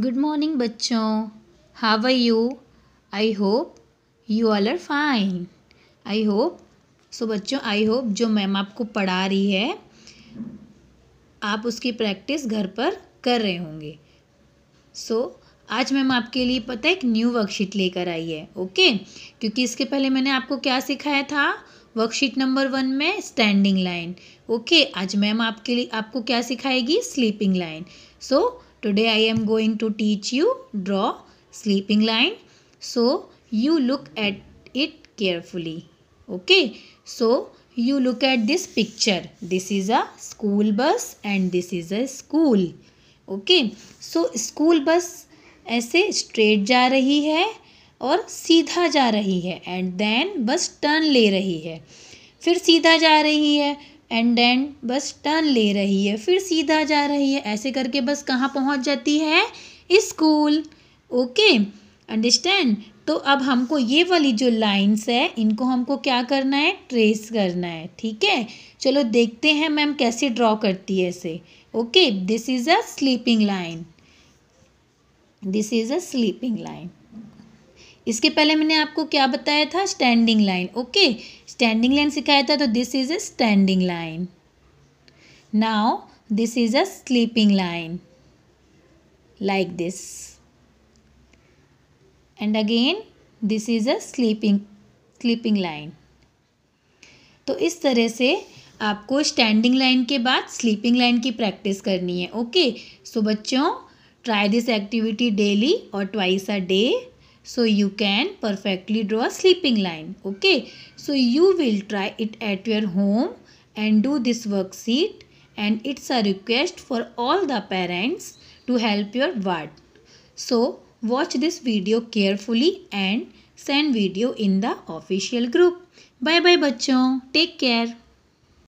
Good morning बच्चों how are you I hope you all are fine I hope so बच्चों I hope जो ma'am आपको पढ़ा रही है आप उसकी प्रैक्टिस घर पर कर रहे होंगे सो so, आज मैम आपके लिए पता है एक न्यू वर्कशीट लेकर आई है ओके क्योंकि इसके पहले मैंने आपको क्या सिखाया था वर्कशीट नंबर वन में स्टैंडिंग लाइन ओके आज मैम आपके लिए आपको क्या सिखाएगी sleeping line so so, Today I am going to teach you draw sleeping line. So you look at it carefully. Okay. So you look at this picture. This is a school bus and this is a school. Okay. So school bus ऐसे straight जा रही है और सीधा जा रही है and then बस टर्न ले रही है फिर सीधा जा रही है एंड देन बस टर्न ले रही है फिर सीधा जा रही है ऐसे करके बस कहाँ पहुँच जाती है स्कूल ओके अंडरस्टैंड तो अब हमको ये वाली जो लाइंस है इनको हमको क्या करना है ट्रेस करना है ठीक है चलो देखते हैं मैम कैसे ड्रॉ करती है इसे okay this is a sleeping line this is a sleeping line इसके पहले मैंने आपको क्या बताया था standing line okay standing line सिखाया था तो this is a standing line now this is a sleeping line like this and again this is a sleeping sleeping line तो इस तरह से आपको स्टैंडिंग लाइन के बाद स्लीपिंग लाइन की प्रैक्टिस करनी है ओके सो बच्चों ट्राई दिस एक्टिविटी डेली और twice a day So you can perfectly draw a sleeping line. Okay. So you will try it at your home and do this worksheet and it's a request for all the parents to help your ward. So watch this video carefully and send video in the official group. Bye bye bachon. Take care.